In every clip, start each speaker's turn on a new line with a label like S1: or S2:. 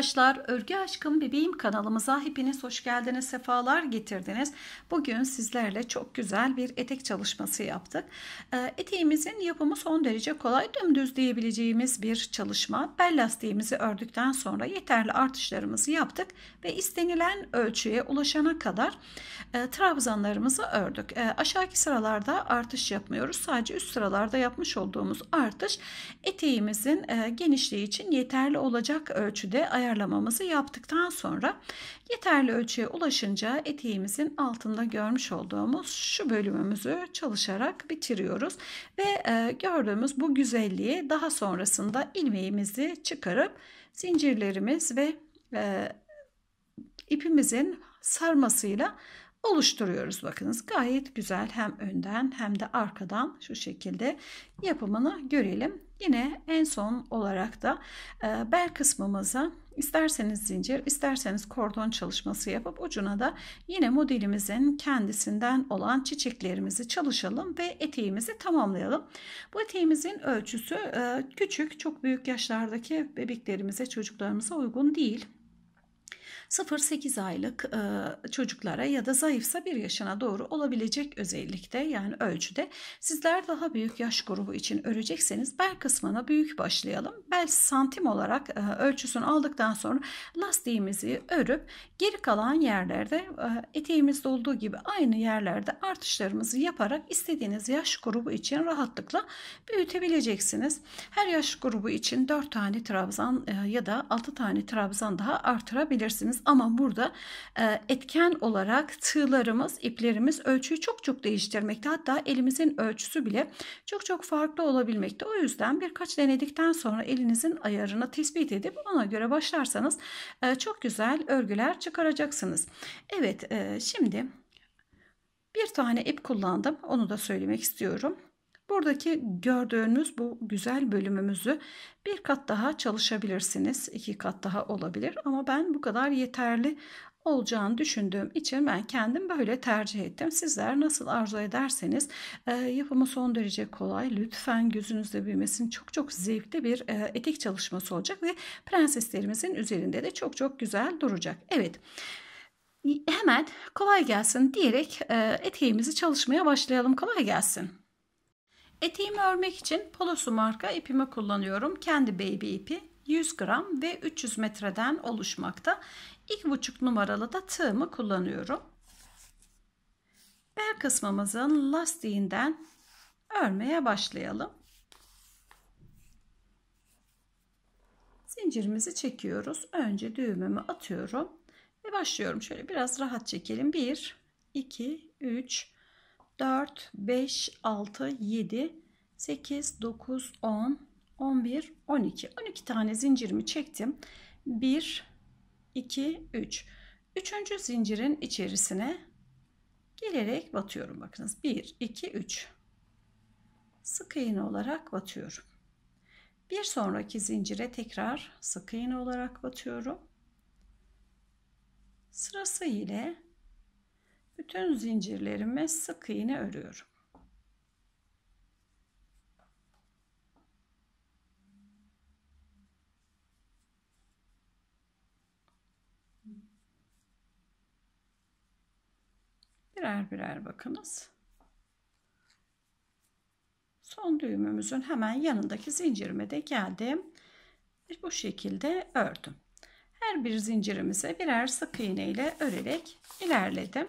S1: arkadaşlar Örgü Aşkım Bebeğim kanalımıza hepiniz hoş geldiniz sefalar getirdiniz. Bugün sizlerle çok güzel bir etek çalışması yaptık. Ee, eteğimizin yapımı son derece kolay dümdüz diyebileceğimiz bir çalışma. Bel lastiğimizi ördükten sonra yeterli artışlarımızı yaptık ve istenilen ölçüye ulaşana kadar e, trabzanlarımızı ördük. E, aşağıki sıralarda artış yapmıyoruz sadece üst sıralarda yapmış olduğumuz artış eteğimizin e, genişliği için yeterli olacak ölçüde ayar ayarlamamızı yaptıktan sonra yeterli ölçüye ulaşınca eteğimizin altında görmüş olduğumuz şu bölümümüzü çalışarak bitiriyoruz. Ve e, gördüğümüz bu güzelliği daha sonrasında ilmeğimizi çıkarıp zincirlerimiz ve e, ipimizin sarmasıyla oluşturuyoruz. Bakınız gayet güzel hem önden hem de arkadan şu şekilde yapımını görelim. Yine en son olarak da e, bel kısmımıza isterseniz zincir isterseniz kordon çalışması yapıp ucuna da yine modelimizin kendisinden olan çiçeklerimizi çalışalım ve eteğimizi tamamlayalım. Bu eteğimizin ölçüsü e, küçük çok büyük yaşlardaki bebeklerimize çocuklarımıza uygun değil. 0-8 aylık e, çocuklara ya da zayıfsa 1 yaşına doğru olabilecek özellikte yani ölçüde. Sizler daha büyük yaş grubu için örecekseniz bel kısmına büyük başlayalım. Bel santim olarak e, ölçüsünü aldıktan sonra lastiğimizi örüp geri kalan yerlerde e, eteğimizde olduğu gibi aynı yerlerde artışlarımızı yaparak istediğiniz yaş grubu için rahatlıkla büyütebileceksiniz. Her yaş grubu için 4 tane trabzan e, ya da 6 tane trabzan daha artırabilirsiniz ama burada e, etken olarak tığlarımız, iplerimiz ölçüyü çok çok değiştirmekte. Hatta elimizin ölçüsü bile çok çok farklı olabilmekte. O yüzden birkaç denedikten sonra elinizin ayarını tespit edip ona göre başlarsanız e, çok güzel örgüler çıkaracaksınız. Evet e, şimdi bir tane ip kullandım. Onu da söylemek istiyorum. Buradaki gördüğünüz bu güzel bölümümüzü bir kat daha çalışabilirsiniz. iki kat daha olabilir ama ben bu kadar yeterli olacağını düşündüğüm için ben kendim böyle tercih ettim. Sizler nasıl arzu ederseniz e, yapımı son derece kolay. Lütfen gözünüzde büyümesin. Çok çok zevkli bir e, etek çalışması olacak ve prenseslerimizin üzerinde de çok çok güzel duracak. Evet hemen kolay gelsin diyerek e, eteğimizi çalışmaya başlayalım. Kolay gelsin. Eteğimi örmek için Polosu marka ipimi kullanıyorum. Kendi baby ipi 100 gram ve 300 metreden oluşmakta. 2,5 numaralı da tığımı kullanıyorum. Bel kısmımızın lastiğinden örmeye başlayalım. Zincirimizi çekiyoruz. Önce düğümümü atıyorum ve başlıyorum. Şöyle biraz rahat çekelim. 1 2 3 4, 5, 6, 7, 8, 9, 10, 11, 12. 12 tane zincirimi çektim. 1, 2, 3. Üçüncü zincirin içerisine gelerek batıyorum. Bakınız 1, 2, 3. Sık iğne olarak batıyorum. Bir sonraki zincire tekrar sık iğne olarak batıyorum. Sırası ile bütün zincirlerime sık iğne örüyorum. Birer birer bakınız. Son düğümümüzün hemen yanındaki zincirime de geldim. Bu şekilde ördüm. Her bir zincirimize birer sık iğne ile örerek ilerledim.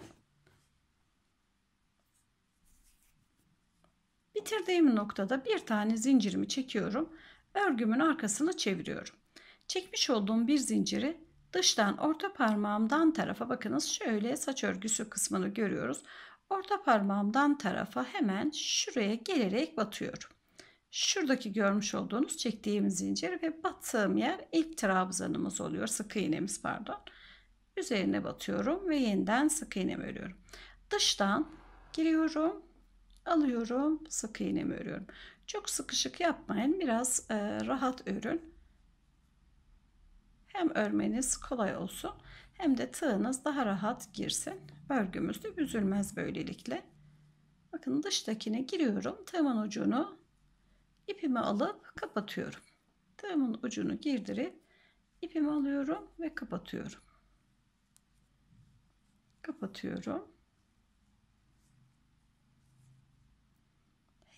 S1: Bitirdiğim noktada bir tane zincirimi çekiyorum. Örgümün arkasını çeviriyorum. Çekmiş olduğum bir zinciri dıştan orta parmağımdan tarafa bakınız şöyle saç örgüsü kısmını görüyoruz. Orta parmağımdan tarafa hemen şuraya gelerek batıyorum. Şuradaki görmüş olduğunuz çektiğim zincir ve battığım yer ilk trabzanımız oluyor. Sık iğnemiz pardon. Üzerine batıyorum ve yeniden sık iğnemi örüyorum. Dıştan giriyorum alıyorum sık iğnemi örüyorum çok sıkışık yapmayın biraz e, rahat örün hem örmeniz kolay olsun hem de tığınız daha rahat girsin örgümüz de üzülmez böylelikle bakın dıştakine giriyorum tığımın ucunu ipimi alıp kapatıyorum tığımın ucunu girdirip ipimi alıyorum ve kapatıyorum kapatıyorum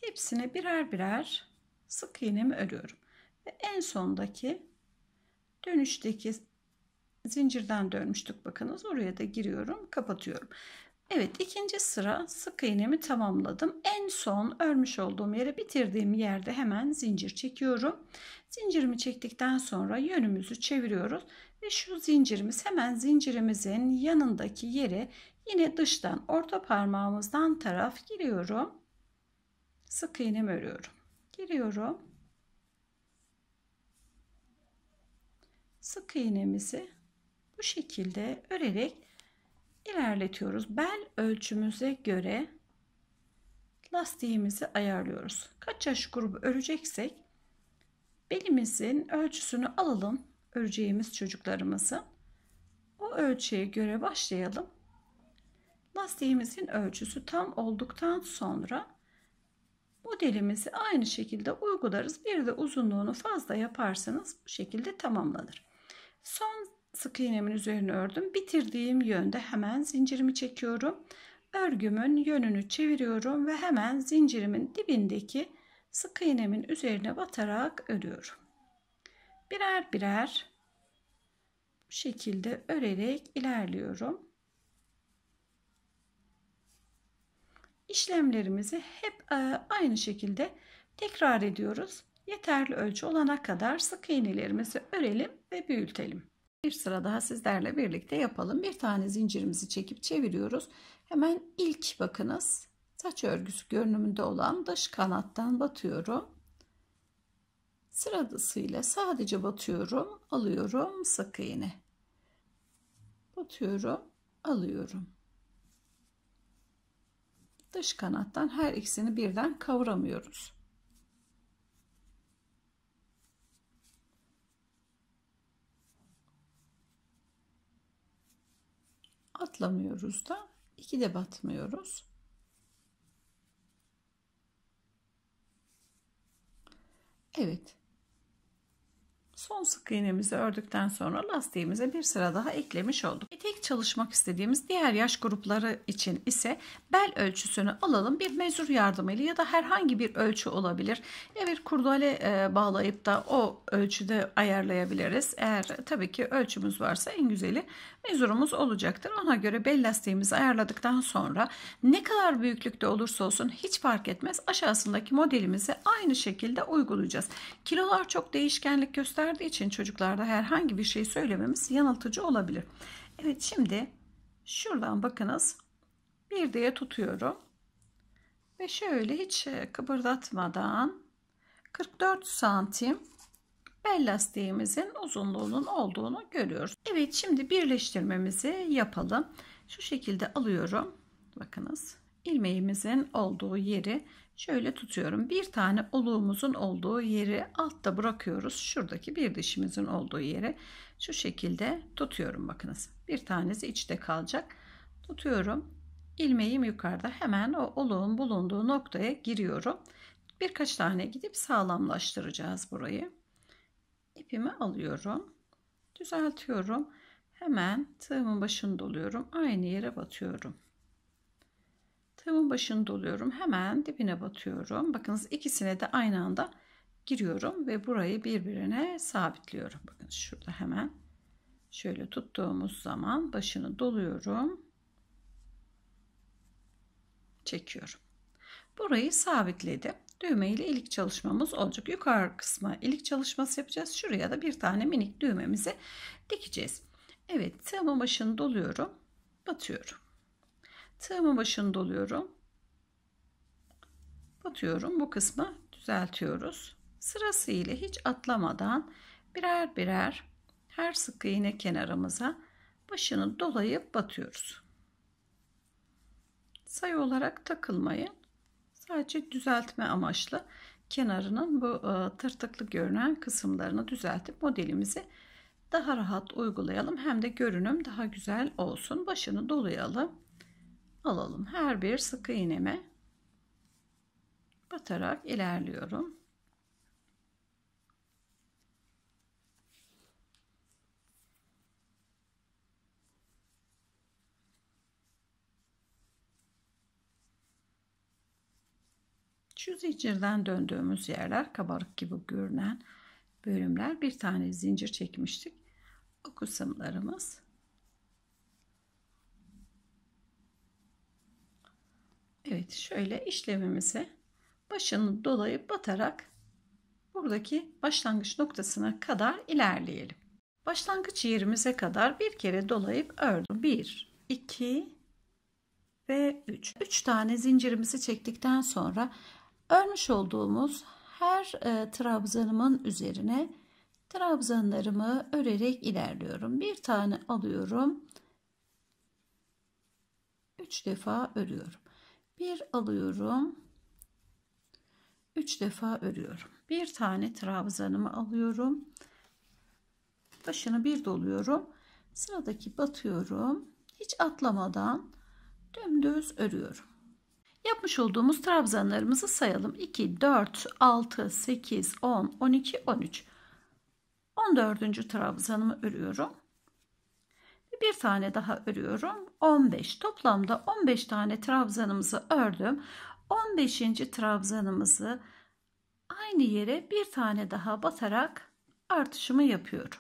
S1: hepsine birer birer sık iğnemi örüyorum. Ve en sondaki dönüşteki zincirden dönmüştük bakınız oraya da giriyorum kapatıyorum. Evet ikinci sıra sık iğnemi tamamladım. En son örmüş olduğum yere bitirdiğim yerde hemen zincir çekiyorum. Zincirimi çektikten sonra yönümüzü çeviriyoruz ve şu zincirimiz hemen zincirimizin yanındaki yere yine dıştan orta parmağımızdan taraf giriyorum sık iğnem örüyorum. Giriyorum. Sık iğnemizi bu şekilde örerek ilerletiyoruz. Bel ölçümüze göre lastiğimizi ayarlıyoruz. Kaç yaş grubu öreceksek belimizin ölçüsünü alalım öreceğimiz çocuklarımızı. O ölçüye göre başlayalım. Lastiğimizin ölçüsü tam olduktan sonra modelimizi aynı şekilde uygularız. Bir de uzunluğunu fazla yaparsanız bu şekilde tamamlanır. Son sık iğnemin üzerine ördüm. Bitirdiğim yönde hemen zincirimi çekiyorum. Örgümün yönünü çeviriyorum ve hemen zincirimin dibindeki sık iğnemin üzerine batarak örüyorum. Birer birer bu şekilde örerek ilerliyorum. işlemlerimizi hep e, aynı şekilde tekrar ediyoruz. Yeterli ölçü olana kadar sık iğnelerimizi örelim ve büyütelim. Bir sıra daha sizlerle birlikte yapalım. Bir tane zincirimizi çekip çeviriyoruz. Hemen ilk bakınız saç örgüsü görünümünde olan dış kanattan batıyorum. Sıradasıyla sadece batıyorum, alıyorum sık iğne. Batıyorum, alıyorum dış kanattan her ikisini birden kavuramıyoruz. Atlamıyoruz da iki de batmıyoruz. Evet. Son sık iğnemizi ördükten sonra lastiğimize bir sıra daha eklemiş olduk. Etek çalışmak istediğimiz diğer yaş grupları için ise bel ölçüsünü alalım. Bir mezur yardımıyla ya da herhangi bir ölçü olabilir. Ya e, bir kurdale e, bağlayıp da o ölçüde ayarlayabiliriz. Eğer tabii ki ölçümüz varsa en güzeli mezurumuz olacaktır. Ona göre bel lastiğimizi ayarladıktan sonra ne kadar büyüklükte olursa olsun hiç fark etmez. Aşağısındaki modelimizi aynı şekilde uygulayacağız. Kilolar çok değişkenlik göster gösterdiği için çocuklarda herhangi bir şey söylememiz yanıltıcı olabilir. Evet şimdi şuradan bakınız bir diye tutuyorum ve şöyle hiç e, kıpırdatmadan 44 santim bel lastiğimizin uzunluğunun olduğunu görüyoruz. Evet şimdi birleştirmemizi yapalım. Şu şekilde alıyorum. Bakınız ilmeğimizin olduğu yeri şöyle tutuyorum. Bir tane oluğumuzun olduğu yeri altta bırakıyoruz. Şuradaki bir dişimizin olduğu yere şu şekilde tutuyorum bakınız. Bir tanesi içte kalacak. Tutuyorum. ilmeğim yukarıda. Hemen o oluğun bulunduğu noktaya giriyorum. Birkaç tane gidip sağlamlaştıracağız burayı. İpimi alıyorum. Düzeltiyorum. Hemen tığımın başını doluyorum. Aynı yere batıyorum. Tığımın başını doluyorum. Hemen dibine batıyorum. Bakınız ikisine de aynı anda giriyorum ve burayı birbirine sabitliyorum. Bakın şurada hemen şöyle tuttuğumuz zaman başını doluyorum. Çekiyorum. Burayı sabitledim. Düğme ile ilik çalışmamız olacak. Yukarı kısma ilik çalışması yapacağız. Şuraya da bir tane minik düğmemizi dikeceğiz. Evet tığımın başını doluyorum. Batıyorum. Tığımın başını doluyorum. Batıyorum. Bu kısmı düzeltiyoruz. Sırasıyla hiç atlamadan birer birer her sık iğne kenarımıza başını dolayıp batıyoruz. Sayı olarak takılmayın. Sadece düzeltme amaçlı kenarının bu e, tırtıklı görünen kısımlarını düzeltip modelimizi daha rahat uygulayalım. Hem de görünüm daha güzel olsun. Başını dolayalım alalım. Her bir sık iğneme batarak ilerliyorum. Şu zincirden döndüğümüz yerler kabarık gibi görünen bölümler bir tane zincir çekmiştik. O kısımlarımız Evet şöyle işlemimize başını dolayıp batarak buradaki başlangıç noktasına kadar ilerleyelim. Başlangıç yerimize kadar bir kere dolayıp ördüm. 1, 2 ve 3. 3 tane zincirimizi çektikten sonra örmüş olduğumuz her e, trabzanımın üzerine trabzanlarımı örerek ilerliyorum. Bir tane alıyorum. 3 defa örüyorum bir alıyorum 3 defa örüyorum bir tane trabzanımı alıyorum başını bir doluyorum sıradaki batıyorum hiç atlamadan dümdüz örüyorum yapmış olduğumuz trabzanlarımızı sayalım 2 4 6 8 10 12 13 14. trabzanımı örüyorum bir tane daha örüyorum 15 toplamda 15 tane trabzanımızı ördüm 15. trabzanımızı aynı yere bir tane daha batarak artışımı yapıyorum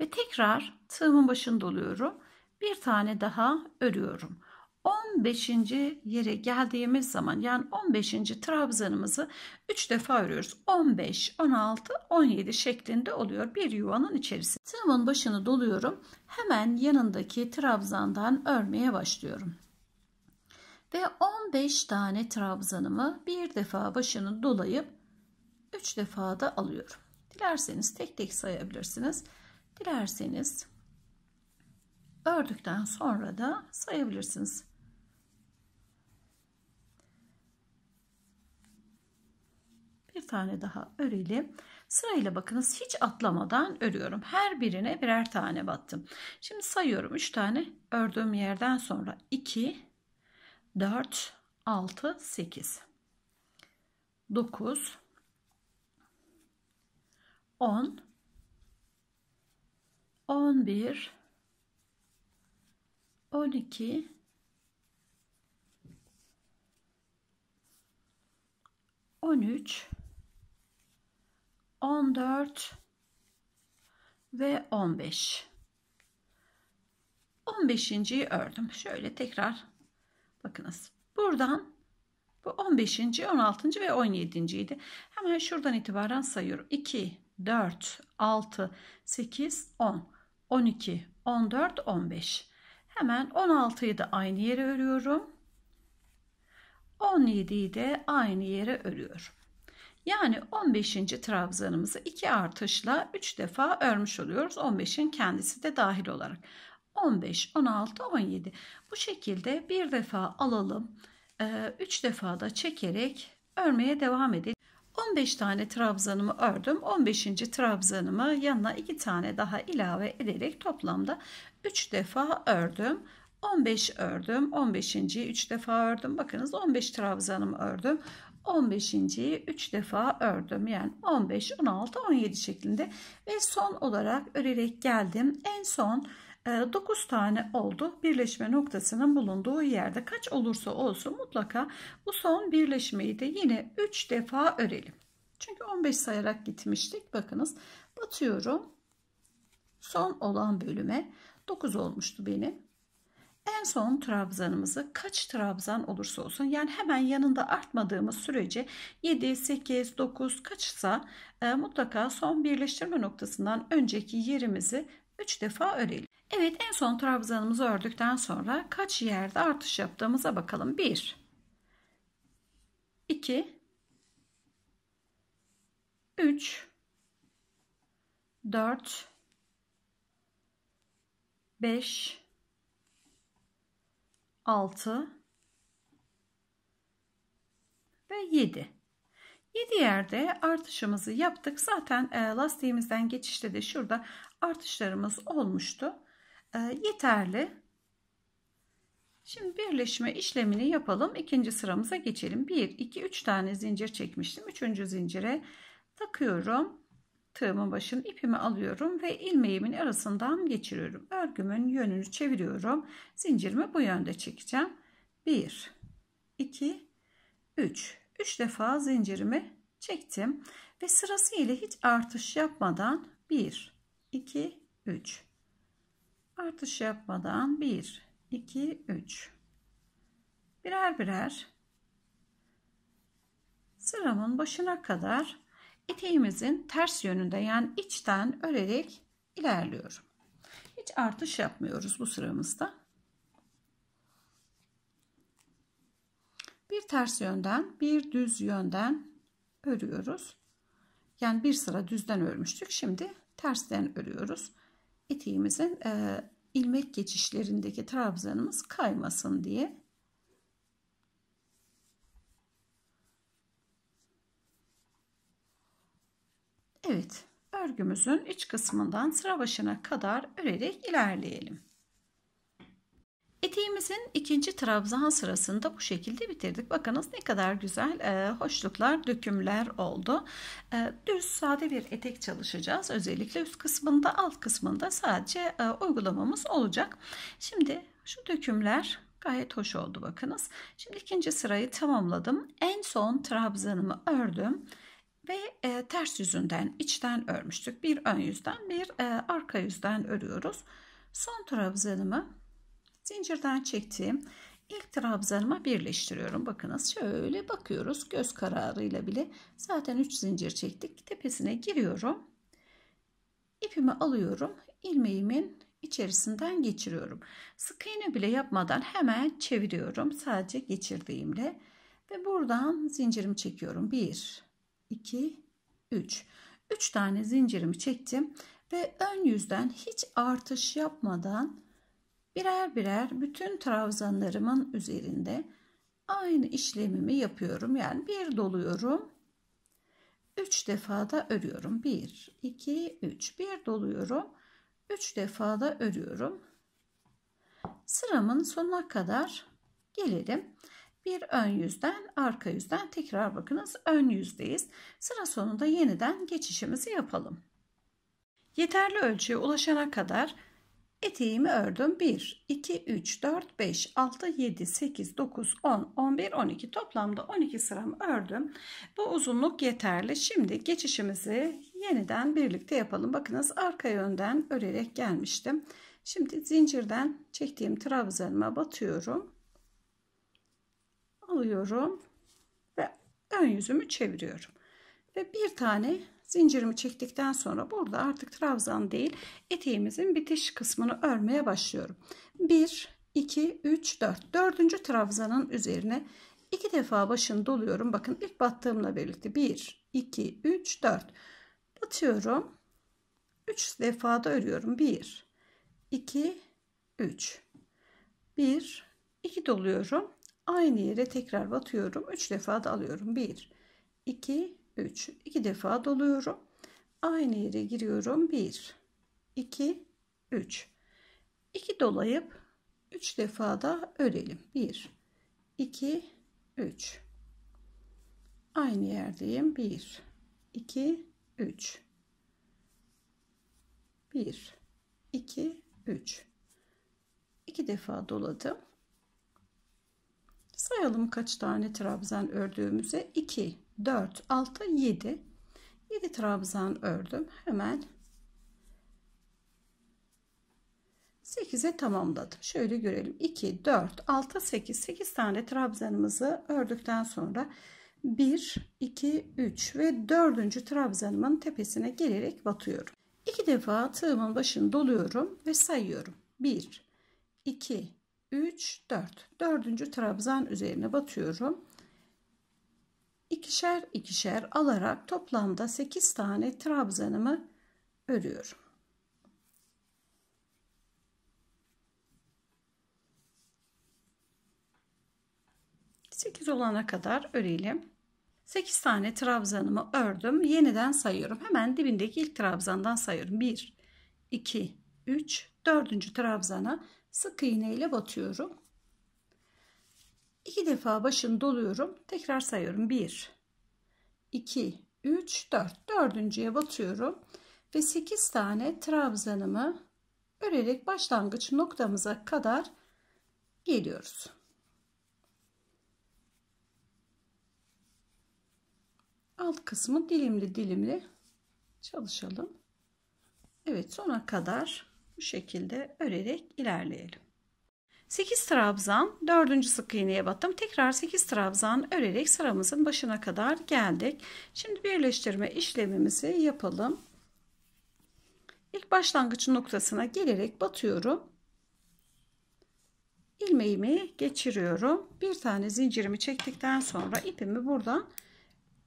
S1: ve tekrar tığımın başında oluyorum bir tane daha örüyorum 15. yere geldiğimiz zaman yani 15. trabzanımızı 3 defa örüyoruz. 15, 16, 17 şeklinde oluyor bir yuvanın içerisinde. Tığımın başını doluyorum. Hemen yanındaki trabzandan örmeye başlıyorum. Ve 15 tane trabzanımı bir defa başını dolayıp 3 defa da alıyorum. Dilerseniz tek tek sayabilirsiniz. Dilerseniz ördükten sonra da sayabilirsiniz. bir tane daha örelim. Sırayla bakınız hiç atlamadan örüyorum. Her birine birer tane battım. Şimdi sayıyorum 3 tane ördüğüm yerden sonra 2 4 6 8 9 10 11 12 13 14 ve 15 15.yi ördüm şöyle tekrar bakınız buradan bu 15. 16. ve 17. idi hemen şuradan itibaren sayıyorum 2 4 6 8 10 12 14 15 hemen 16'yı da aynı yere örüyorum 17'yi de aynı yere örüyorum yani 15. trabzanımızı 2 artışla 3 defa örmüş oluyoruz. 15'in kendisi de dahil olarak. 15, 16, 17. Bu şekilde bir defa alalım. 3 e, defa da çekerek örmeye devam edelim. 15 tane trabzanımı ördüm. 15. trabzanımı yanına 2 tane daha ilave ederek toplamda 3 defa ördüm. 15 ördüm. 15. 3 defa ördüm. Bakınız 15 trabzanımı ördüm. 15.yi 3 defa ördüm. Yani 15, 16, 17 şeklinde ve son olarak örerek geldim. En son 9 e, tane oldu. Birleşme noktasının bulunduğu yerde kaç olursa olsun mutlaka bu son birleşmeyi de yine 3 defa örelim. Çünkü 15 sayarak gitmiştik. Bakınız batıyorum. Son olan bölüme 9 olmuştu benim. En son trabzanımızı kaç trabzan olursa olsun yani hemen yanında artmadığımız sürece 7, 8, 9 kaçsa e, mutlaka son birleştirme noktasından önceki yerimizi 3 defa örelim. Evet en son trabzanımızı ördükten sonra kaç yerde artış yaptığımıza bakalım. 1, 2, 3, 4, 5, 6 ve 7. 7 yerde artışımızı yaptık. Zaten e, lastiğimizden geçişte de şurada artışlarımız olmuştu. E, yeterli. Şimdi birleşme işlemini yapalım. İkinci sıramıza geçelim. 1, 2, 3 tane zincir çekmiştim. Üçüncü zincire takıyorum tığımın başını ipimi alıyorum ve ilmeğimin arasından geçiriyorum. Örgümün yönünü çeviriyorum. Zincirimi bu yönde çekeceğim. 1 2 3 3 defa zincirimi çektim ve sırası ile hiç artış yapmadan 1 2 3 artış yapmadan 1 2 3 birer birer sıramın başına kadar eteğimizin ters yönünde yani içten örerek ilerliyorum. Hiç artış yapmıyoruz bu sıramızda. Bir ters yönden, bir düz yönden örüyoruz. Yani bir sıra düzden örmüştük. Şimdi tersten örüyoruz. Eteğimizin e, ilmek geçişlerindeki trabzanımız kaymasın diye. örgümüzün iç kısmından sıra başına kadar örerek ilerleyelim. Eteğimizin ikinci trabzan sırasında bu şekilde bitirdik. Bakınız ne kadar güzel e, hoşluklar, dökümler oldu. E, düz sade bir etek çalışacağız. Özellikle üst kısmında, alt kısmında sadece e, uygulamamız olacak. Şimdi şu dökümler gayet hoş oldu bakınız. Şimdi ikinci sırayı tamamladım. En son trabzanımı ördüm ve e, ters yüzünden içten örmüştük. Bir ön yüzden bir e, arka yüzden örüyoruz. Son trabzanımı zincirden çektiğim ilk trabzanıma birleştiriyorum. Bakınız şöyle bakıyoruz göz kararıyla bile zaten 3 zincir çektik. Tepesine giriyorum. ipimi alıyorum. ilmeğimin içerisinden geçiriyorum. Sık iğne bile yapmadan hemen çeviriyorum. Sadece geçirdiğimle ve buradan zincirimi çekiyorum. 1 2, 3. 3 tane zincirimi çektim ve ön yüzden hiç artış yapmadan birer birer bütün trabzanlarımın üzerinde aynı işlemimi yapıyorum. Yani bir doluyorum. 3 defa da örüyorum. 1, 2, 3. Bir doluyorum. 3 defa da örüyorum. Sıramın sonuna kadar gelelim. Bir ön yüzden arka yüzden tekrar bakınız ön yüzdeyiz. Sıra sonunda yeniden geçişimizi yapalım. Yeterli ölçüye ulaşana kadar eteğimi ördüm. 1, 2, 3, 4, 5, 6, 7, 8, 9, 10, 11, 12 toplamda 12 sıramı ördüm. Bu uzunluk yeterli. Şimdi geçişimizi yeniden birlikte yapalım. Bakınız arka yönden örerek gelmiştim. Şimdi zincirden çektiğim trabzanıma batıyorum alıyorum ve ön yüzümü çeviriyorum. Ve bir tane zincirimi çektikten sonra burada artık trabzan değil eteğimizin bitiş kısmını örmeye başlıyorum. 1, 2, 3, 4. Dördüncü trabzanın üzerine iki defa başını doluyorum. Bakın ilk battığımla birlikte 1, 2, 3, 4. Batıyorum. 3 defa da örüyorum. 1, 2, 3. 1, 2 doluyorum. Aynı yere tekrar batıyorum. 3 defa da alıyorum. 1, 2, 3. 2 defa doluyorum. Aynı yere giriyorum. 1, 2, 3. 2 dolayıp 3 defa da örelim. 1, 2, 3. Aynı yerdeyim. 1, 2, 3. 1, 2, 3. 2 defa doladım. Sayalım kaç tane trabzan ördüğümüze. 2, 4, 6, 7. 7 trabzan ördüm. Hemen 8'e tamamladım. Şöyle görelim. 2, 4, 6, 8. 8 tane trabzanımızı ördükten sonra 1, 2, 3 ve 4. trabzanımın tepesine gelerek batıyorum. 2 defa tığımın başını doluyorum ve sayıyorum. 1, 2, 3 4 dördüncü trabzan üzerine batıyorum ikişer ikişer alarak toplamda 8 tane trabzanımı örüyorum Sekiz olana kadar örelim 8 tane trabzanımı ördüm yeniden sayıyorum hemen dibindeki ilk trabzandan sayıyorum 1 2 3 dördüncü trabzana sık iğne ile batıyorum. İki defa başını doluyorum. Tekrar sayıyorum. 1 2 3 4. Dördüncüye batıyorum ve 8 tane trabzanımı örerek başlangıç noktamıza kadar geliyoruz. Alt kısmı dilimli dilimli çalışalım. Evet sona kadar bu şekilde örerek ilerleyelim. 8 trabzan 4. sık iğneye battım. Tekrar 8 trabzan örerek sıramızın başına kadar geldik. Şimdi birleştirme işlemimizi yapalım. İlk başlangıç noktasına gelerek batıyorum. Ilmeğimi geçiriyorum. Bir tane zincirimi çektikten sonra ipimi buradan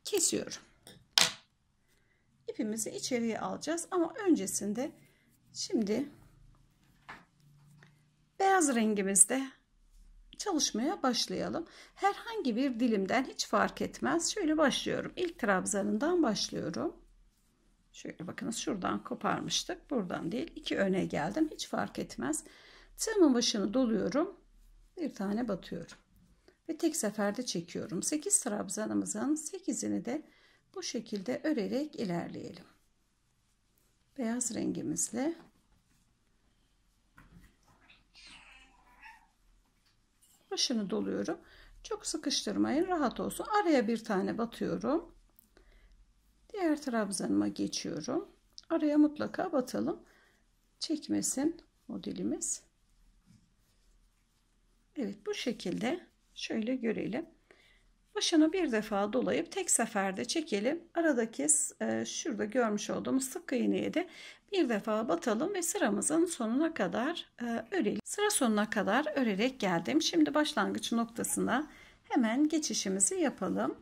S1: kesiyorum. İpimizi içeriye alacağız ama öncesinde şimdi Beyaz rengimizde çalışmaya başlayalım. Herhangi bir dilimden hiç fark etmez. Şöyle başlıyorum. İlk trabzanından başlıyorum. Şöyle bakınız şuradan koparmıştık. Buradan değil. iki öne geldim. Hiç fark etmez. Tığımın başını doluyorum. Bir tane batıyorum. Ve tek seferde çekiyorum. 8 trabzanımızın 8'ini de bu şekilde örerek ilerleyelim. Beyaz rengimizle başını doluyorum. Çok sıkıştırmayın rahat olsun. Araya bir tane batıyorum. Diğer trabzanıma geçiyorum. Araya mutlaka batalım. Çekmesin modelimiz. Evet bu şekilde şöyle görelim. Başını bir defa dolayıp tek seferde çekelim. Aradaki e, şurada görmüş olduğumuz sık iğneye de bir defa batalım ve sıramızın sonuna kadar e, örelim. Sıra sonuna kadar örerek geldim. Şimdi başlangıç noktasına hemen geçişimizi yapalım.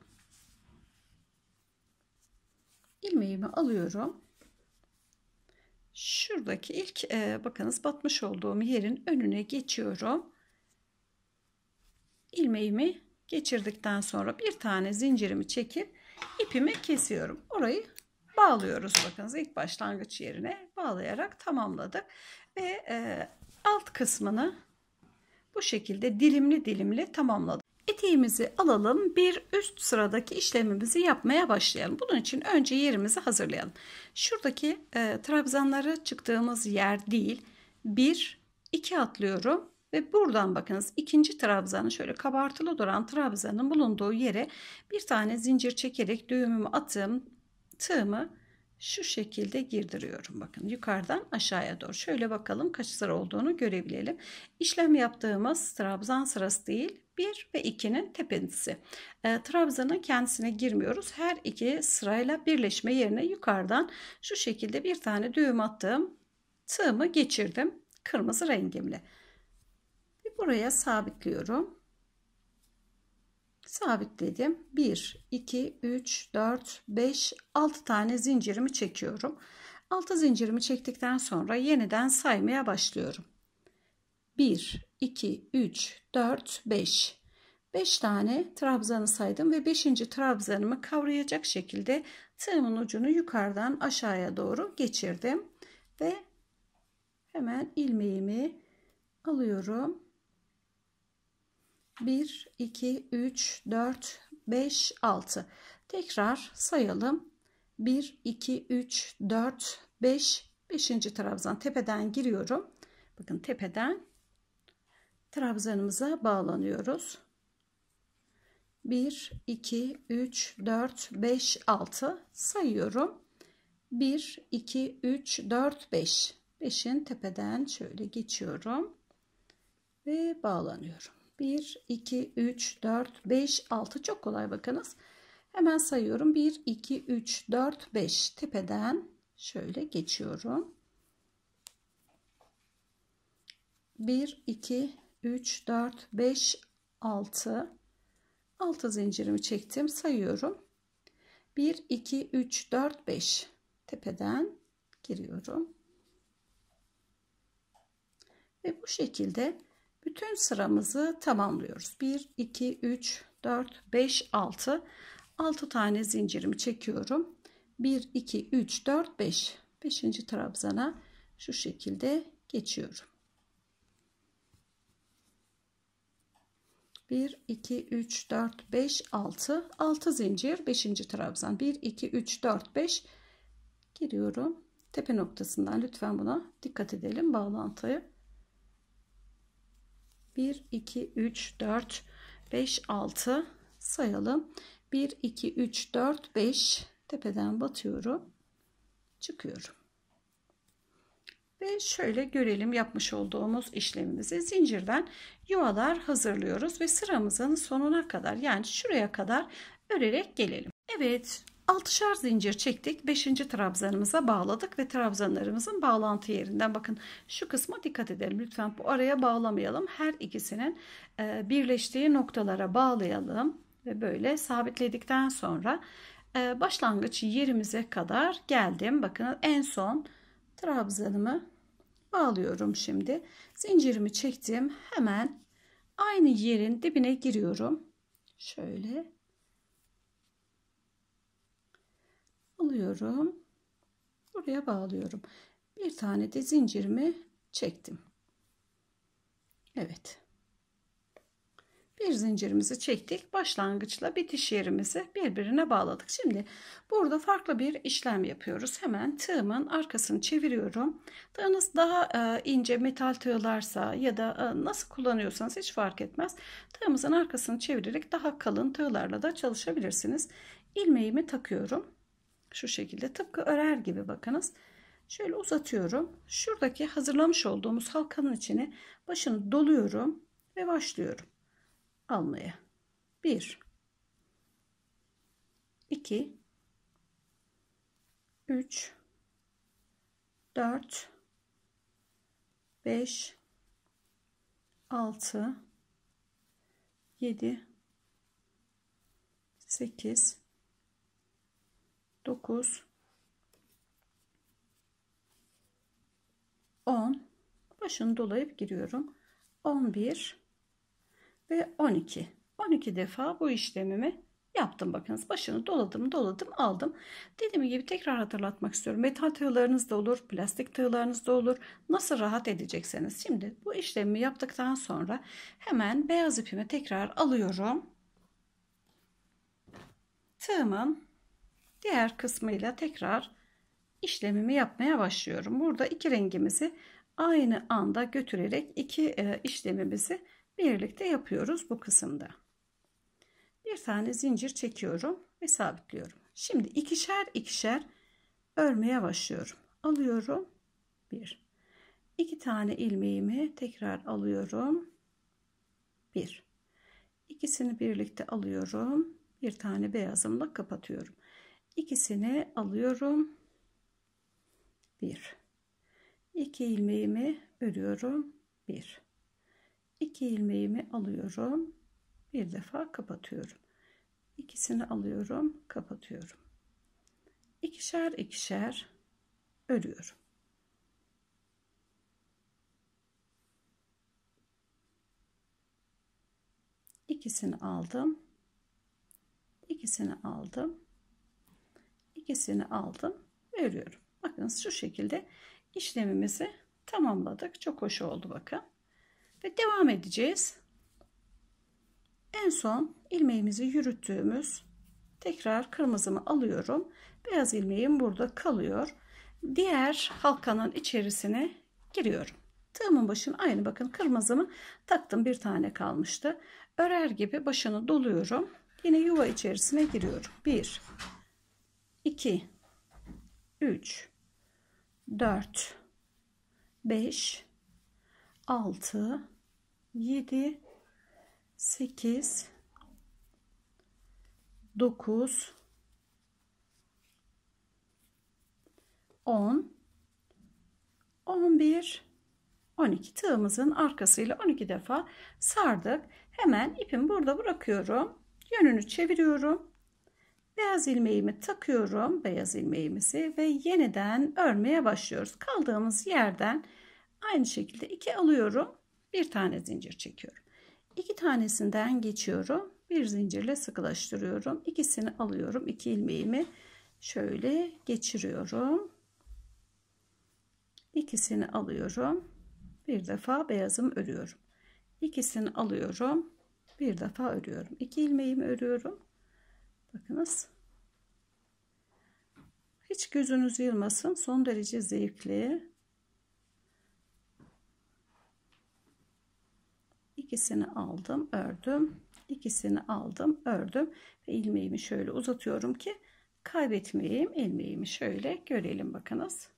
S1: Ilmeğimi alıyorum. Şuradaki ilk e, bakınız batmış olduğum yerin önüne geçiyorum. Ilmeğimi geçirdikten sonra bir tane zincirimi çekip ipimi kesiyorum. Orayı bağlıyoruz bakınız ilk başlangıç yerine bağlayarak tamamladık ve e, alt kısmını bu şekilde dilimli dilimli tamamladık. Etiğimizi alalım bir üst sıradaki işlemimizi yapmaya başlayalım. Bunun için önce yerimizi hazırlayalım. Şuradaki e, trabzanlara çıktığımız yer değil bir iki atlıyorum ve buradan bakınız ikinci trabzanı şöyle kabartılı duran trabzanın bulunduğu yere bir tane zincir çekerek düğümümü atım tığımı şu şekilde girdiriyorum. Bakın yukarıdan aşağıya doğru. Şöyle bakalım kaç sıra olduğunu görebilelim. İşlem yaptığımız trabzan sırası değil 1 ve 2'nin tepentisi. E, ee, trabzanın kendisine girmiyoruz. Her iki sırayla birleşme yerine yukarıdan şu şekilde bir tane düğüm attım. Tığımı geçirdim kırmızı rengimle. Buraya sabitliyorum sabitledim. 1, 2, 3, 4, 5, 6 tane zincirimi çekiyorum. 6 zincirimi çektikten sonra yeniden saymaya başlıyorum. 1, 2, 3, 4, 5. 5 tane trabzanı saydım ve 5. trabzanımı kavrayacak şekilde tığımın ucunu yukarıdan aşağıya doğru geçirdim. Ve hemen ilmeğimi alıyorum. 1, 2, 3, 4, 5, 6. Tekrar sayalım. 1, 2, 3, 4, 5, 5. trabzan tepeden giriyorum. Bakın tepeden trabzanımıza bağlanıyoruz. 1, 2, 3, 4, 5, 6 sayıyorum. 1, 2, 3, 4, 5. 5'in tepeden şöyle geçiyorum ve bağlanıyorum. 1, 2, 3, 4, 5, 6. Çok kolay bakınız. Hemen sayıyorum. 1, 2, 3, 4, 5. Tepeden şöyle geçiyorum. 1, 2, 3, 4, 5, 6. 6 zincirimi çektim. Sayıyorum. 1, 2, 3, 4, 5. Tepeden giriyorum. Ve bu şekilde bütün sıramızı tamamlıyoruz. 1, 2, 3, 4, 5, 6. 6 tane zincirimi çekiyorum. 1, 2, 3, 4, 5. 5. trabzana şu şekilde geçiyorum. 1 2 3 4 5 6 6 zincir 5. trabzan 1 2 3 4 5 giriyorum tepe noktasından lütfen buna dikkat edelim Bağlantıyı. 1, 2, 3, 4, 5, 6 sayalım. 1, 2, 3, 4, 5 tepeden batıyorum. Çıkıyorum. Ve şöyle görelim yapmış olduğumuz işlemimizi. Zincirden yuvalar hazırlıyoruz ve sıramızın sonuna kadar yani şuraya kadar örerek gelelim. Evet 6'şar zincir çektik. beşinci trabzanımıza bağladık ve trabzanlarımızın bağlantı yerinden bakın şu kısma dikkat edelim. Lütfen bu araya bağlamayalım. Her ikisinin e, birleştiği noktalara bağlayalım ve böyle sabitledikten sonra e, başlangıç yerimize kadar geldim. Bakın en son trabzanımı bağlıyorum şimdi. Zincirimi çektim. Hemen aynı yerin dibine giriyorum. Şöyle alıyorum. Buraya bağlıyorum. Bir tane de zincirimi çektim. Evet. Bir zincirimizi çektik. Başlangıçla bitiş yerimizi birbirine bağladık. Şimdi burada farklı bir işlem yapıyoruz. Hemen tığımın arkasını çeviriyorum. Tığınız daha e, ince metal tığlarsa ya da e, nasıl kullanıyorsanız hiç fark etmez. Tığımızın arkasını çevirerek daha kalın tığlarla da çalışabilirsiniz. Ilmeğimi takıyorum. Şu şekilde tıpkı örer gibi bakınız. Şöyle uzatıyorum. Şuradaki hazırlamış olduğumuz halkanın içine başını doluyorum ve başlıyorum almaya. 1 2 3 4 5 6 7 8 9 10 başını dolayıp giriyorum 11 ve 12 12 defa bu işlemimi yaptım bakınız başını doladım doladım aldım dediğim gibi tekrar hatırlatmak istiyorum metal tığlarınız da olur plastik tığlarınız da olur nasıl rahat edecekseniz şimdi bu işlemi yaptıktan sonra hemen beyaz ipimi tekrar alıyorum tığımın diğer kısmıyla tekrar işlemimi yapmaya başlıyorum. Burada iki rengimizi aynı anda götürerek iki e, işlemimizi birlikte yapıyoruz bu kısımda. Bir tane zincir çekiyorum ve sabitliyorum. Şimdi ikişer ikişer örmeye başlıyorum. Alıyorum. Bir. İki tane ilmeğimi tekrar alıyorum. Bir. İkisini birlikte alıyorum. Bir tane beyazımla kapatıyorum ikisini alıyorum. Bir, iki ilmeğimi örüyorum. Bir, iki ilmeğimi alıyorum. Bir defa kapatıyorum. İkisini alıyorum, kapatıyorum. İkişer ikişer örüyorum. İkisini aldım. ikisini aldım ikisini aldım örüyorum. Bakınız şu şekilde işlemimizi tamamladık. Çok hoş oldu bakın. Ve devam edeceğiz. En son ilmeğimizi yürüttüğümüz tekrar kırmızımı alıyorum. Beyaz ilmeğim burada kalıyor. Diğer halkanın içerisine giriyorum. Tığımın başına aynı bakın kırmızımı taktım bir tane kalmıştı. Örer gibi başını doluyorum. Yine yuva içerisine giriyorum. 1 2 3 4 5 6 7 8 9 10 11 12 tığımızın arkasıyla 12 defa sardık. Hemen ipimi burada bırakıyorum. Yönünü çeviriyorum. Beyaz ilmeğimi takıyorum. Beyaz ilmeğimizi ve yeniden örmeye başlıyoruz. Kaldığımız yerden aynı şekilde iki alıyorum. Bir tane zincir çekiyorum. İki tanesinden geçiyorum. Bir zincirle sıkılaştırıyorum. İkisini alıyorum. İki ilmeğimi şöyle geçiriyorum. İkisini alıyorum. Bir defa beyazımı örüyorum. İkisini alıyorum. Bir defa örüyorum. İki ilmeğimi örüyorum Bakınız. Hiç gözünüz yılmasın. Son derece zevkli. İkisini aldım, ördüm. İkisini aldım, ördüm. Ve ilmeğimi şöyle uzatıyorum ki kaybetmeyeyim. Ilmeğimi şöyle görelim bakınız.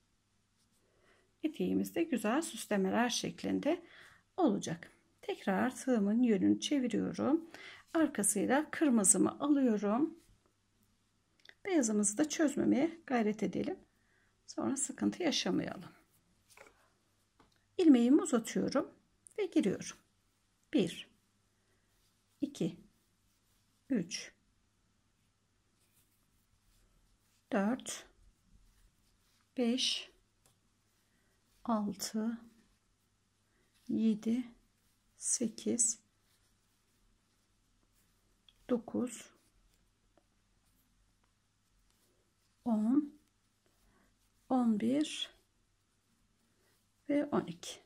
S1: Eteğimizde güzel süslemeler şeklinde olacak. Tekrar tığımın yönünü çeviriyorum. Arkasıyla kırmızımı alıyorum. Beyazımızı da çözmemeye gayret edelim. Sonra sıkıntı yaşamayalım. Ilmeğimi uzatıyorum ve giriyorum. 1 2 3 4 5 6 7 8 9 10 11 ve 12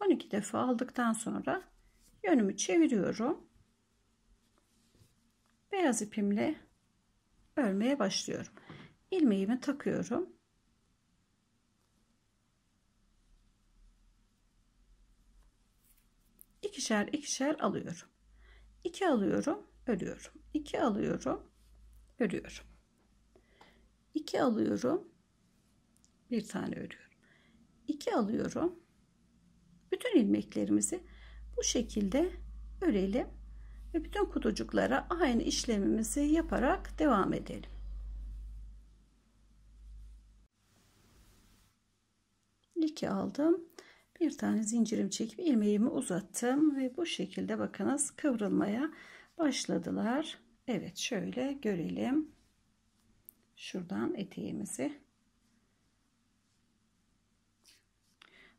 S1: 12 defa aldıktan sonra yönümü çeviriyorum beyaz ipimle örmeye başlıyorum ilmeğimi takıyorum İkişer, ikişer alıyorum 2 alıyorum örüyorum 2 alıyorum örüyorum 2 alıyorum. Bir tane örüyorum. 2 alıyorum. Bütün ilmeklerimizi bu şekilde örelim ve bütün kutucuklara aynı işlemimizi yaparak devam edelim. İki aldım. Bir tane zincirim çekip ilmeğimi uzattım ve bu şekilde bakınız kıvrılmaya başladılar. Evet şöyle görelim şuradan eteğimizi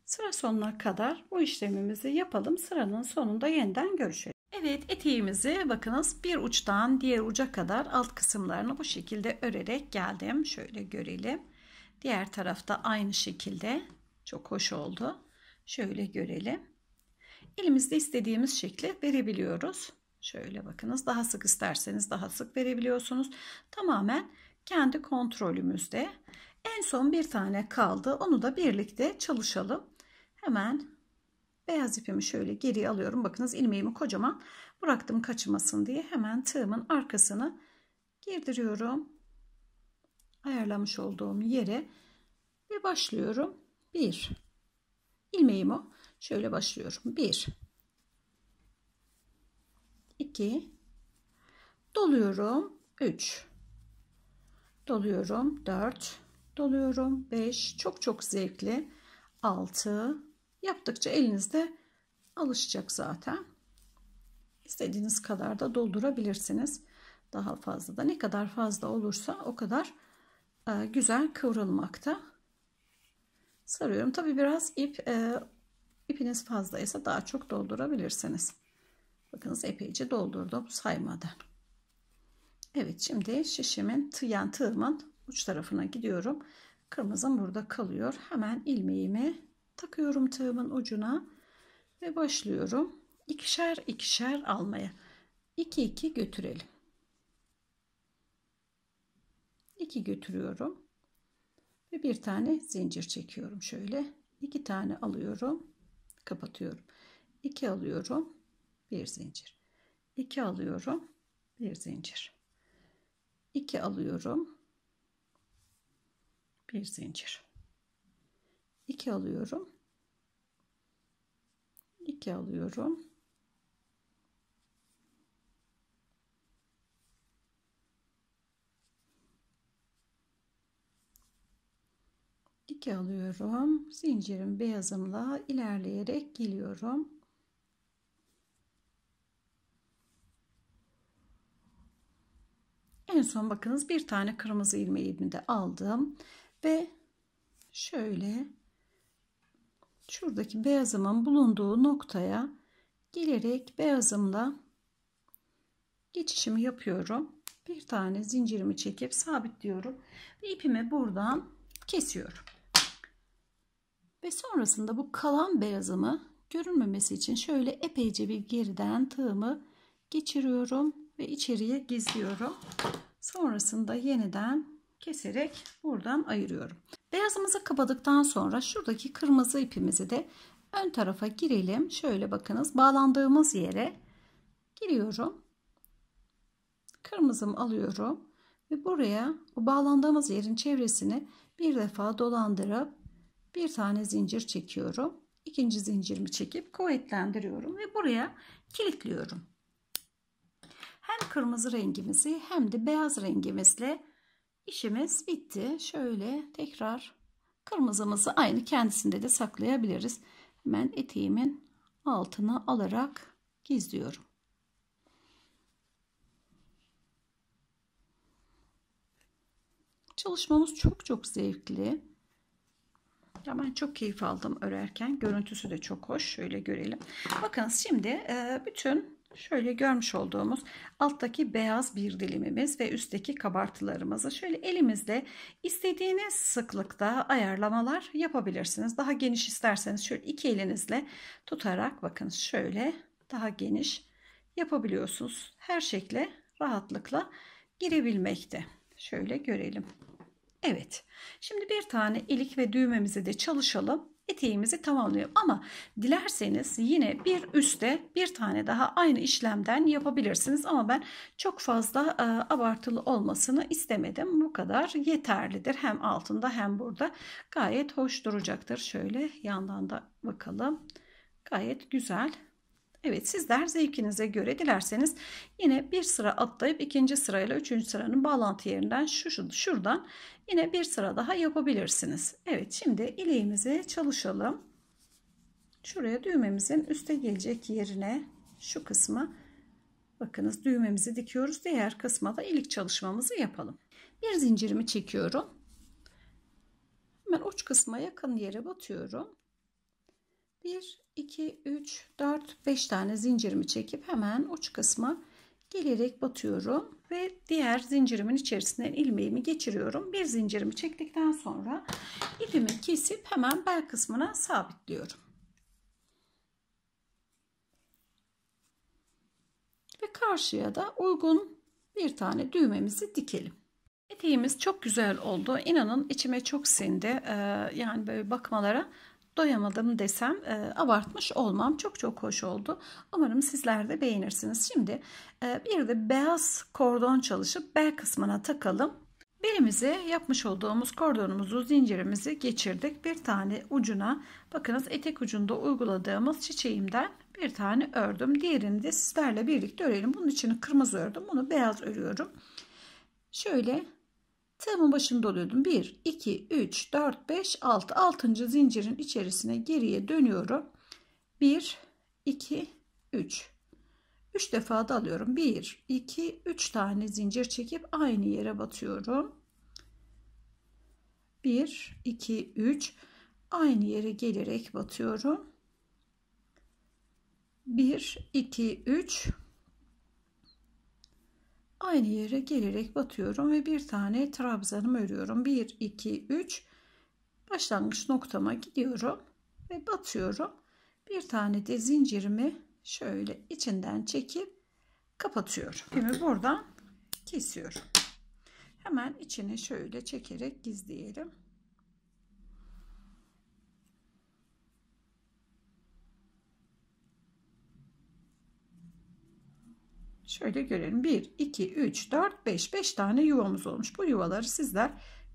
S1: sıra sonuna kadar bu işlemimizi yapalım sıranın sonunda yeniden görüşelim Evet eteğimizi bakınız bir uçtan diğer uca kadar alt kısımlarını bu şekilde örerek geldim şöyle görelim diğer tarafta aynı şekilde çok hoş oldu şöyle görelim elimizde istediğimiz şekli verebiliyoruz şöyle bakınız daha sık isterseniz daha sık verebiliyorsunuz tamamen kendi kontrolümüzde. En son bir tane kaldı. Onu da birlikte çalışalım. Hemen beyaz ipimi şöyle geriye alıyorum. Bakınız ilmeğimi kocaman bıraktım kaçmasın diye. Hemen tığımın arkasını girdiriyorum. Ayarlamış olduğum yere ve başlıyorum. 1 ilmeğimi şöyle başlıyorum. 1 2 doluyorum. 3 doluyorum 4 doluyorum 5 çok çok zevkli 6 yaptıkça elinizde alışacak zaten istediğiniz kadar da doldurabilirsiniz daha fazla da ne kadar fazla olursa o kadar e, güzel kıvrılmakta sarıyorum tabi biraz ip e, ipiniz fazlaysa daha çok doldurabilirsiniz bakınız epeyce doldurdum saymadan Evet şimdi şişimin yan tığımın uç tarafına gidiyorum. Kırmızım burada kalıyor. Hemen ilmeğimi takıyorum tığımın ucuna ve başlıyorum. ikişer ikişer almaya. 2 2 götürelim. 2 götürüyorum. Ve bir tane zincir çekiyorum şöyle. 2 tane alıyorum. Kapatıyorum. 2 alıyorum. Bir zincir. 2 alıyorum. Bir zincir. 2 alıyorum. Bir zincir. 2 alıyorum. 2 alıyorum. iki alıyorum zincirin beyazımla ilerleyerek geliyorum En son bakınız bir tane kırmızı ilmeğimi de aldım. Ve şöyle şuradaki beyazımın bulunduğu noktaya gelerek beyazımla geçişimi yapıyorum. Bir tane zincirimi çekip sabitliyorum. Ve ipimi buradan kesiyorum. Ve sonrasında bu kalan beyazımı görünmemesi için şöyle epeyce bir geriden tığımı geçiriyorum ve içeriye gizliyorum. Sonrasında yeniden keserek buradan ayırıyorum. Beyazımızı kapadıktan sonra şuradaki kırmızı ipimizi de ön tarafa girelim. Şöyle bakınız bağlandığımız yere giriyorum. Kırmızımı alıyorum ve buraya o bağlandığımız yerin çevresini bir defa dolandırıp bir tane zincir çekiyorum. İkinci zincirimi çekip kuvvetlendiriyorum ve buraya kilitliyorum. Hem kırmızı rengimizi hem de beyaz rengimizle işimiz bitti. Şöyle tekrar kırmızımızı aynı kendisinde de saklayabiliriz. Hemen eteğimin altına alarak gizliyorum. Çalışmamız çok çok zevkli. Ya ben çok keyif aldım örerken. Görüntüsü de çok hoş. Şöyle görelim. Bakın şimdi e, bütün Şöyle görmüş olduğumuz alttaki beyaz bir dilimimiz ve üstteki kabartılarımızı şöyle elimizle istediğiniz sıklıkta ayarlamalar yapabilirsiniz. Daha geniş isterseniz şöyle iki elinizle tutarak bakın şöyle daha geniş yapabiliyorsunuz. Her şekle rahatlıkla girebilmekte. Şöyle görelim. Evet. Şimdi bir tane ilik ve düğmemizi de çalışalım eteğimizi tamamlıyorum Ama dilerseniz yine bir üste bir tane daha aynı işlemden yapabilirsiniz. Ama ben çok fazla e, abartılı olmasını istemedim. Bu kadar yeterlidir. Hem altında hem burada gayet hoş duracaktır. Şöyle yandan da bakalım. Gayet güzel Evet sizler zevkinize göre dilerseniz yine bir sıra atlayıp ikinci sırayla üçüncü sıranın bağlantı yerinden şu, şu şuradan yine bir sıra daha yapabilirsiniz. Evet şimdi ileğimizi çalışalım. Şuraya düğmemizin üste gelecek yerine şu kısmı bakınız düğmemizi dikiyoruz. Diğer kısma da ilik çalışmamızı yapalım. Bir zincirimi çekiyorum. Hemen uç kısma yakın yere batıyorum. 1, 2, 3, 4, 5 tane zincirimi çekip hemen uç kısma gelerek batıyorum ve diğer zincirimin içerisinden ilmeğimi geçiriyorum. Bir zincirimi çektikten sonra ipimi kesip hemen bel kısmına sabitliyorum. Ve karşıya da uygun bir tane düğmemizi dikelim. Eteğimiz çok güzel oldu. inanın içime çok sindi. Ee, yani böyle bakmalara doyamadım desem e, abartmış olmam. Çok çok hoş oldu. Umarım sizler de beğenirsiniz. Şimdi e, bir de beyaz kordon çalışıp bel kısmına takalım. Belimize yapmış olduğumuz kordonumuzu zincirimizi geçirdik. Bir tane ucuna bakınız etek ucunda uyguladığımız çiçeğimden bir tane ördüm. Diğerini de sizlerle birlikte örelim. Bunun için kırmızı ördüm. Bunu beyaz örüyorum. Şöyle Tığımın başında oluyordum. 1, 2, 3, 4, 5, 6. 6. zincirin içerisine geriye dönüyorum. 1, 2, 3. 3 defa da alıyorum. 1, 2, 3 tane zincir çekip aynı yere batıyorum. 1, 2, 3. Aynı yere gelerek batıyorum. 1, 2, 3 aynı yere gelerek batıyorum ve bir tane trabzanım örüyorum 1 2 3 başlangıç noktama gidiyorum ve batıyorum bir tane de zincirimi şöyle içinden çekip kapatıyorum Şimdi buradan kesiyorum hemen içine şöyle çekerek gizleyelim Şöyle görelim. 1, 2, 3, 4, 5. 5 tane yuvamız olmuş. Bu yuvaları sizler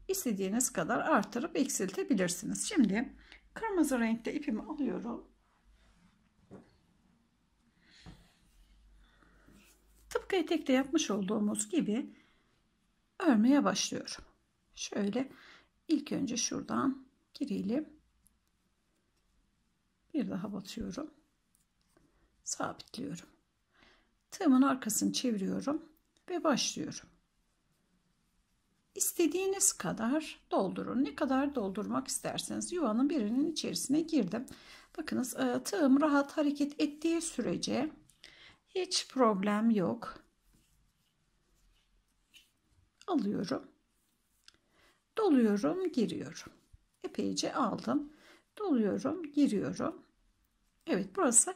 S1: istediğiniz kadar artırıp eksiltebilirsiniz. Şimdi kırmızı renkte ipimi alıyorum. Tıpkı etekte yapmış olduğumuz gibi örmeye başlıyorum. Şöyle ilk önce şuradan girelim. Bir daha batıyorum. Sabitliyorum tığımın arkasını çeviriyorum ve başlıyorum. İstediğiniz kadar doldurun. Ne kadar doldurmak isterseniz yuvanın birinin içerisine girdim. Bakınız e, tığım rahat hareket ettiği sürece hiç problem yok. Alıyorum. Doluyorum, giriyorum. Epeyce aldım. Doluyorum, giriyorum. Evet burası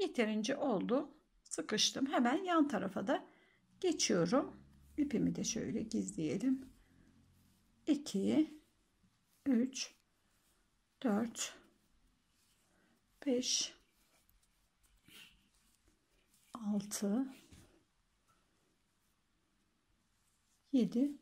S1: yeterince oldu sıkıştım. Hemen yan tarafa da geçiyorum. İpimi de şöyle gizleyelim. 2 3 4 5 6 7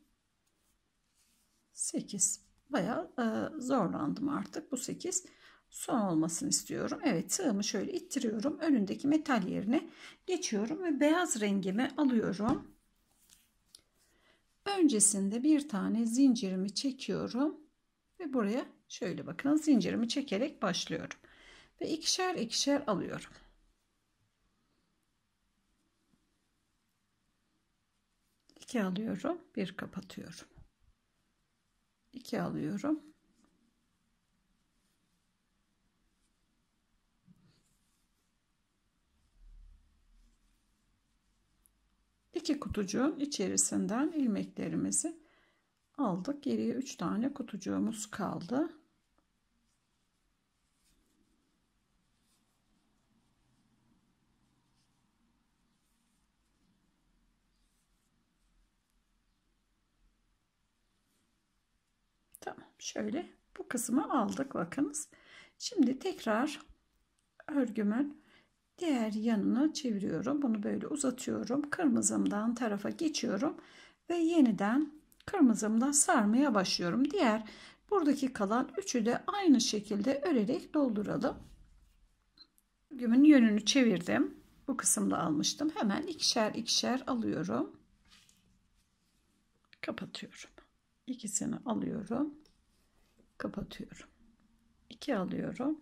S1: 8 bayağı e, zorlandım artık bu 8 son olmasını istiyorum. Evet tığımı şöyle ittiriyorum. Önündeki metal yerine geçiyorum ve beyaz rengimi alıyorum. Öncesinde bir tane zincirimi çekiyorum ve buraya şöyle bakın zincirimi çekerek başlıyorum ve ikişer ikişer alıyorum. İki alıyorum, bir kapatıyorum. İki alıyorum, İki kutucuğun içerisinden ilmeklerimizi aldık. Geriye üç tane kutucuğumuz kaldı. Tamam şöyle bu kısmı aldık bakınız. Şimdi tekrar örgümün Diğer yanını çeviriyorum. Bunu böyle uzatıyorum. Kırmızımdan tarafa geçiyorum. Ve yeniden kırmızımdan sarmaya başlıyorum. Diğer buradaki kalan üçü de aynı şekilde örerek dolduralım. Örgümün yönünü çevirdim. Bu kısımda almıştım. Hemen ikişer ikişer alıyorum. Kapatıyorum. İkisini alıyorum. Kapatıyorum. 2 alıyorum.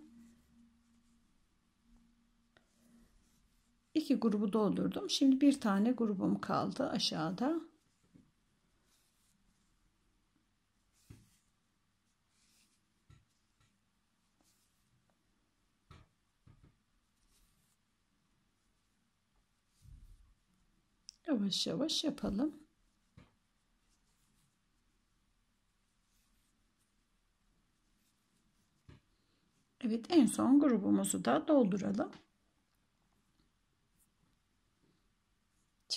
S1: iki grubu doldurdum. Şimdi bir tane grubum kaldı aşağıda. Yavaş yavaş yapalım. Evet en son grubumuzu da dolduralım.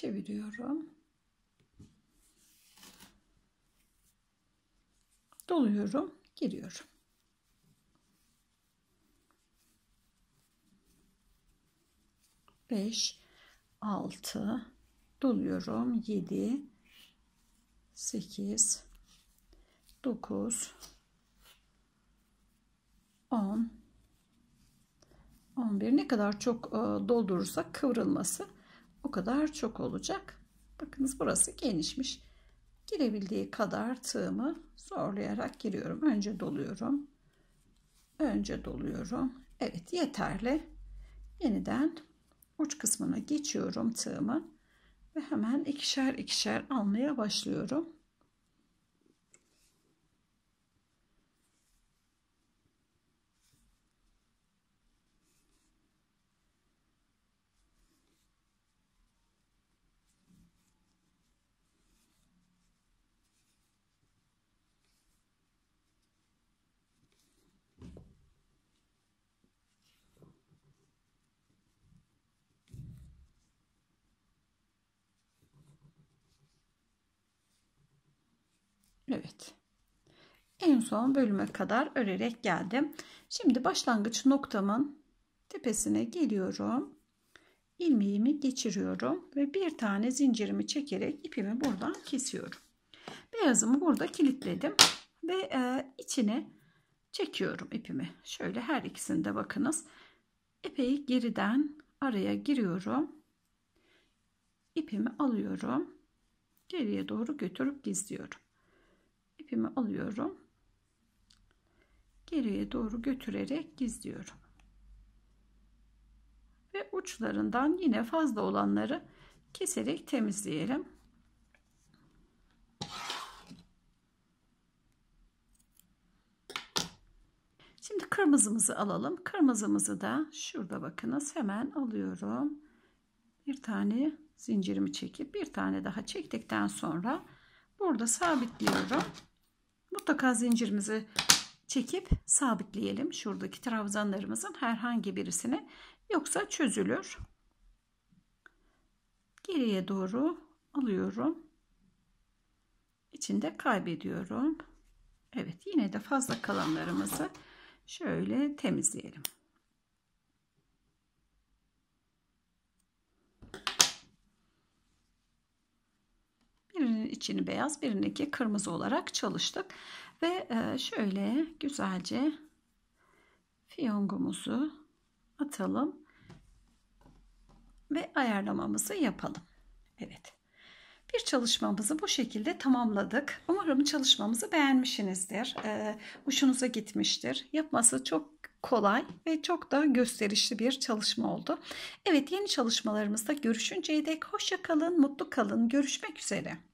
S1: çeviriyorum. Doluyorum, giriyorum. Beş, altı, doluyorum. Yedi, sekiz, dokuz, on, on bir. Ne kadar çok e, doldurursak kıvrılması o kadar çok olacak. Bakınız burası genişmiş. Girebildiği kadar tığımı zorlayarak giriyorum. Önce doluyorum. Önce doluyorum. Evet yeterli. Yeniden uç kısmına geçiyorum tığımı ve hemen ikişer ikişer almaya başlıyorum. Evet. En son bölüme kadar örerek geldim. Şimdi başlangıç noktamın tepesine geliyorum. Ilmeğimi geçiriyorum ve bir tane zincirimi çekerek ipimi buradan kesiyorum. Beyazımı burada kilitledim ve e, içine çekiyorum ipimi. Şöyle her ikisinde bakınız. Epey geriden araya giriyorum. İpimi alıyorum. Geriye doğru götürüp gizliyorum ipimi alıyorum. Geriye doğru götürerek gizliyorum. Ve uçlarından yine fazla olanları keserek temizleyelim. Şimdi kırmızımızı alalım. Kırmızımızı da şurada bakınız hemen alıyorum. Bir tane zincirimi çekip bir tane daha çektikten sonra burada sabitliyorum. Mutlaka zincirimizi çekip sabitleyelim. Şuradaki trabzanlarımızın herhangi birisini. Yoksa çözülür. Geriye doğru alıyorum. içinde kaybediyorum. Evet yine de fazla kalanlarımızı şöyle temizleyelim. Birinin içini beyaz, birindeki kırmızı olarak çalıştık. Ve e, şöyle güzelce fiyongumuzu atalım ve ayarlamamızı yapalım. Evet. Bir çalışmamızı bu şekilde tamamladık. Umarım çalışmamızı beğenmişsinizdir. E, hoşunuza gitmiştir. Yapması çok kolay ve çok da gösterişli bir çalışma oldu. Evet yeni çalışmalarımızda görüşünceye dek hoşça kalın, mutlu kalın. Görüşmek üzere.